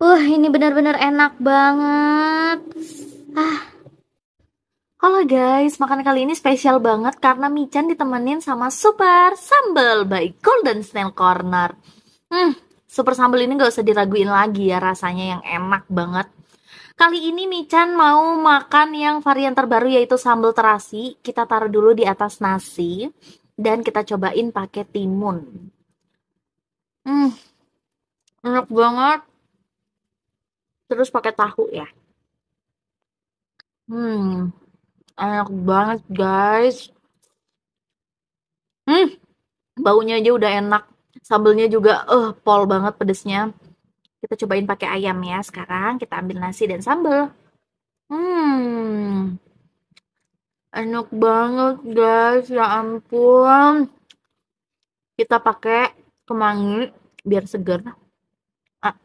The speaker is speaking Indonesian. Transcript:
Wah, ini benar-benar enak banget. Ah. Halo guys, makan kali ini spesial banget karena Michan ditemenin sama Super Sambal by Golden Snail Corner. Hmm, Super Sambal ini gak usah diraguin lagi ya rasanya yang enak banget. Kali ini Michan mau makan yang varian terbaru yaitu sambal terasi. Kita taruh dulu di atas nasi dan kita cobain pakai timun. Hmm, enak banget terus pakai tahu ya. Hmm, enak banget guys. Hmm, baunya aja udah enak. Sambelnya juga, eh, uh, pol banget pedesnya. Kita cobain pakai ayam ya sekarang. Kita ambil nasi dan sambel. Hmm, enak banget guys. Ya ampun. Kita pakai kemangi biar seger. Ah.